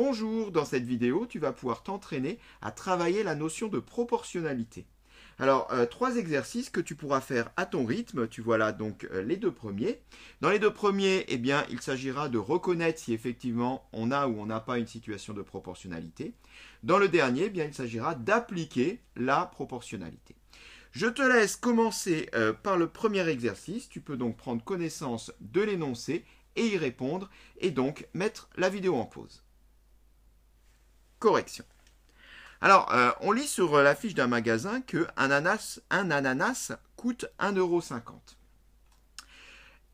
Bonjour, dans cette vidéo, tu vas pouvoir t'entraîner à travailler la notion de proportionnalité. Alors, euh, trois exercices que tu pourras faire à ton rythme. Tu vois là donc euh, les deux premiers. Dans les deux premiers, eh bien, il s'agira de reconnaître si effectivement on a ou on n'a pas une situation de proportionnalité. Dans le dernier, eh bien, il s'agira d'appliquer la proportionnalité. Je te laisse commencer euh, par le premier exercice. Tu peux donc prendre connaissance de l'énoncé et y répondre et donc mettre la vidéo en pause correction. Alors, euh, on lit sur euh, l'affiche d'un magasin que un ananas, un ananas coûte 1,50€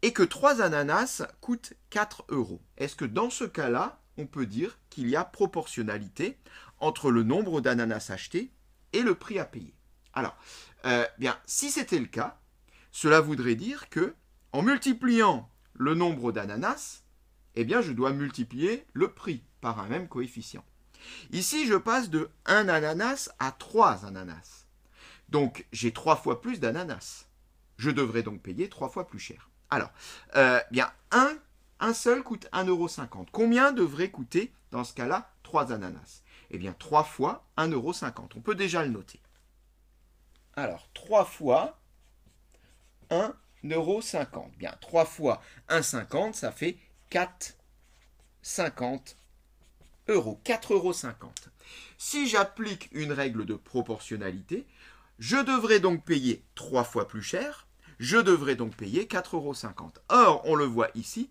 et que trois ananas coûtent 4 euros. Est-ce que dans ce cas-là, on peut dire qu'il y a proportionnalité entre le nombre d'ananas achetés et le prix à payer Alors, euh, eh bien, si c'était le cas, cela voudrait dire que, en multipliant le nombre d'ananas, eh bien, je dois multiplier le prix par un même coefficient. Ici, je passe de 1 ananas à 3 ananas. Donc, j'ai 3 fois plus d'ananas. Je devrais donc payer 3 fois plus cher. Alors, euh, bien, un, seul coûte 1,50€. Combien devrait coûter, dans ce cas-là, 3 ananas Eh bien, 3 fois 1,50€. On peut déjà le noter. Alors, 3 fois 1,50€. Bien, 3 fois 1,50, ça fait 4,50€ euros, 4,50 euros. Si j'applique une règle de proportionnalité, je devrais donc payer 3 fois plus cher, je devrais donc payer 4,50 euros. Or, on le voit ici,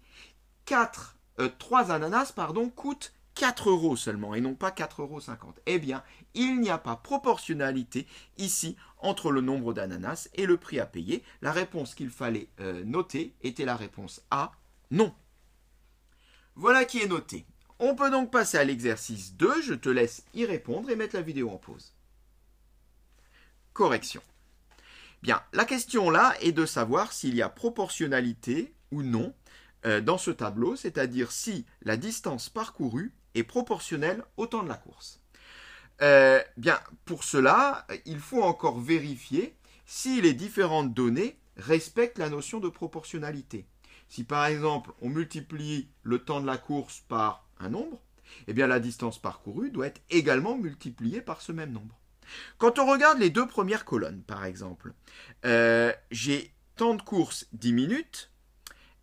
3 euh, ananas pardon, coûtent 4 euros seulement et non pas 4,50 euros. Eh bien, il n'y a pas proportionnalité ici entre le nombre d'ananas et le prix à payer. La réponse qu'il fallait euh, noter était la réponse A, non. Voilà qui est noté. On peut donc passer à l'exercice 2, je te laisse y répondre et mettre la vidéo en pause. Correction. Bien, la question là est de savoir s'il y a proportionnalité ou non euh, dans ce tableau, c'est-à-dire si la distance parcourue est proportionnelle au temps de la course. Euh, bien, pour cela, il faut encore vérifier si les différentes données respectent la notion de proportionnalité. Si par exemple on multiplie le temps de la course par nombre, eh bien la distance parcourue doit être également multipliée par ce même nombre. Quand on regarde les deux premières colonnes, par exemple, euh, j'ai temps de course 10 minutes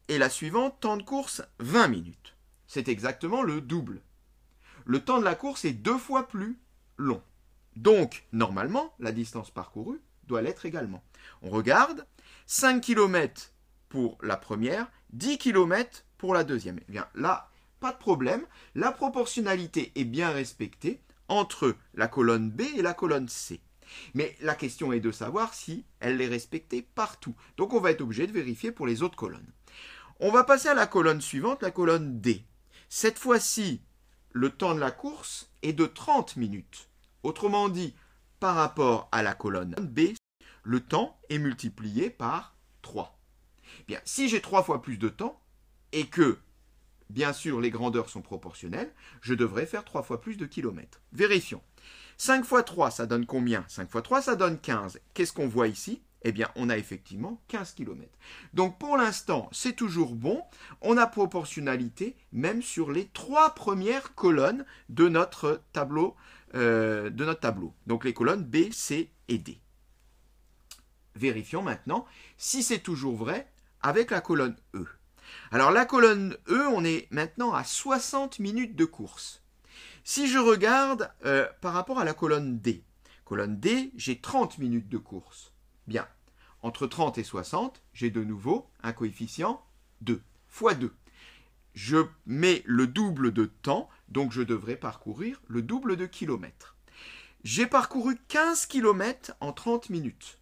et la suivante, temps de course 20 minutes. C'est exactement le double. Le temps de la course est deux fois plus long. Donc, normalement, la distance parcourue doit l'être également. On regarde 5 km pour la première, 10 km pour la deuxième. Eh bien, là, pas de problème, la proportionnalité est bien respectée entre la colonne B et la colonne C. Mais la question est de savoir si elle est respectée partout. Donc on va être obligé de vérifier pour les autres colonnes. On va passer à la colonne suivante, la colonne D. Cette fois-ci, le temps de la course est de 30 minutes. Autrement dit, par rapport à la colonne B, le temps est multiplié par 3. Bien, si j'ai 3 fois plus de temps et que Bien sûr, les grandeurs sont proportionnelles. Je devrais faire 3 fois plus de kilomètres. Vérifions. 5 fois 3, ça donne combien 5 fois 3, ça donne 15. Qu'est-ce qu'on voit ici eh bien, on a effectivement 15 km. Donc, pour l'instant, c'est toujours bon. On a proportionnalité même sur les trois premières colonnes euh, de notre tableau. Donc, les colonnes B, C et D. Vérifions maintenant si c'est toujours vrai avec la colonne E. Alors la colonne E, on est maintenant à 60 minutes de course. Si je regarde euh, par rapport à la colonne D, colonne D, j'ai 30 minutes de course. Bien, entre 30 et 60, j'ai de nouveau un coefficient 2, fois 2. Je mets le double de temps, donc je devrais parcourir le double de kilomètres. J'ai parcouru 15 km en 30 minutes.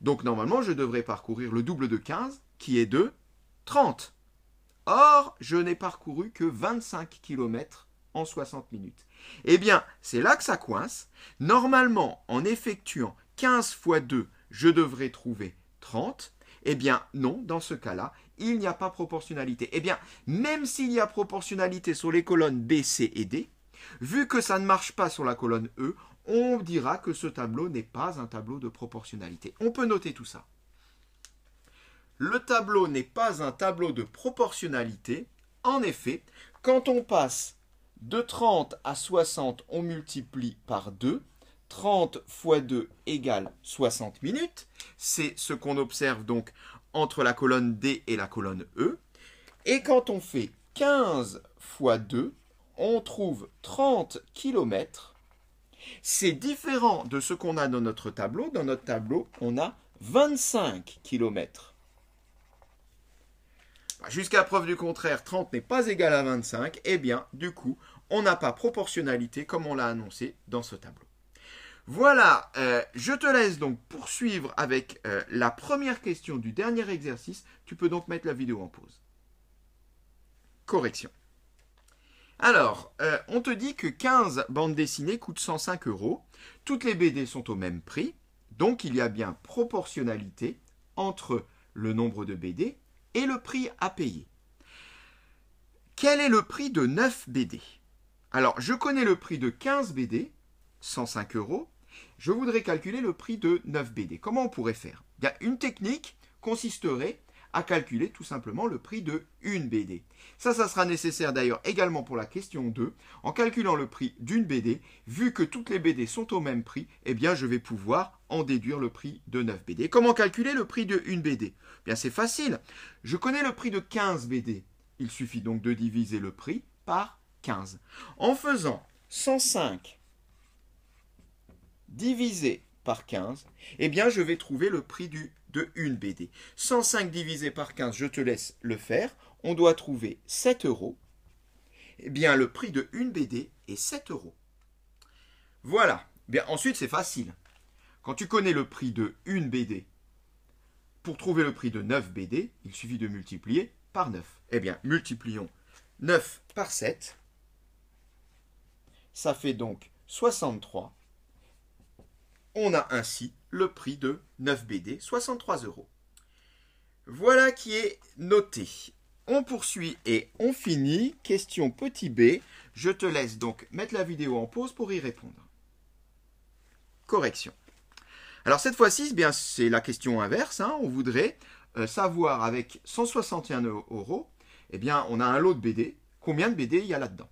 Donc normalement, je devrais parcourir le double de 15, qui est 2, 30. Or, je n'ai parcouru que 25 km en 60 minutes. Eh bien, c'est là que ça coince. Normalement, en effectuant 15 fois 2, je devrais trouver 30. Eh bien, non, dans ce cas-là, il n'y a pas proportionnalité. Eh bien, même s'il y a proportionnalité sur les colonnes B, C et D, vu que ça ne marche pas sur la colonne E, on dira que ce tableau n'est pas un tableau de proportionnalité. On peut noter tout ça le tableau n'est pas un tableau de proportionnalité. En effet, quand on passe de 30 à 60, on multiplie par 2. 30 fois 2 égale 60 minutes. C'est ce qu'on observe donc entre la colonne D et la colonne E. Et quand on fait 15 fois 2, on trouve 30 km. C'est différent de ce qu'on a dans notre tableau. Dans notre tableau, on a 25 kilomètres. Bah, jusqu'à preuve du contraire, 30 n'est pas égal à 25, eh bien, du coup, on n'a pas proportionnalité comme on l'a annoncé dans ce tableau. Voilà, euh, je te laisse donc poursuivre avec euh, la première question du dernier exercice. Tu peux donc mettre la vidéo en pause. Correction. Alors, euh, on te dit que 15 bandes dessinées coûtent 105 euros. Toutes les BD sont au même prix. Donc, il y a bien proportionnalité entre le nombre de BD et le prix à payer. Quel est le prix de 9 BD Alors, je connais le prix de 15 BD, 105 euros. Je voudrais calculer le prix de 9 BD. Comment on pourrait faire Une technique consisterait à calculer tout simplement le prix de une BD. Ça, ça sera nécessaire d'ailleurs également pour la question 2. En calculant le prix d'une BD, vu que toutes les BD sont au même prix, eh bien je vais pouvoir en déduire le prix de 9 BD. Comment calculer le prix de une BD eh Bien c'est facile. Je connais le prix de 15 BD. Il suffit donc de diviser le prix par 15. En faisant 105 divisé par 15, eh bien je vais trouver le prix du de une BD. 105 divisé par 15, je te laisse le faire. On doit trouver 7 euros. Eh bien, le prix de une BD est 7 euros. Voilà. Eh bien, ensuite, c'est facile. Quand tu connais le prix de une BD, pour trouver le prix de 9 BD, il suffit de multiplier par 9. Eh bien, multiplions 9 par 7. Ça fait donc 63. On a ainsi le prix de 9 BD, 63 euros. Voilà qui est noté. On poursuit et on finit. Question petit B. Je te laisse donc mettre la vidéo en pause pour y répondre. Correction. Alors cette fois-ci, eh bien c'est la question inverse. Hein. On voudrait euh, savoir avec 161 euros, eh bien on a un lot de BD. Combien de BD il y a là-dedans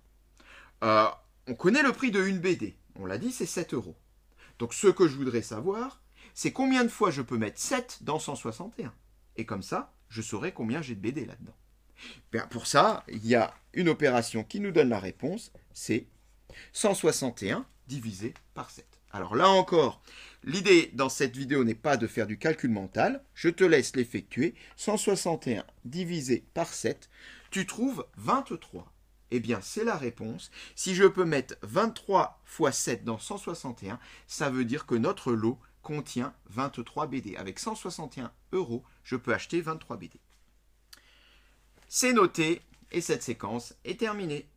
euh, On connaît le prix de une BD. On l'a dit, c'est 7 euros. Donc ce que je voudrais savoir, c'est combien de fois je peux mettre 7 dans 161. Et comme ça, je saurai combien j'ai de BD là-dedans. Bien pour ça, il y a une opération qui nous donne la réponse, c'est 161 divisé par 7. Alors là encore, l'idée dans cette vidéo n'est pas de faire du calcul mental, je te laisse l'effectuer. 161 divisé par 7, tu trouves 23. Eh bien, c'est la réponse. Si je peux mettre 23 fois 7 dans 161, ça veut dire que notre lot contient 23 BD. Avec 161 euros, je peux acheter 23 BD. C'est noté et cette séquence est terminée.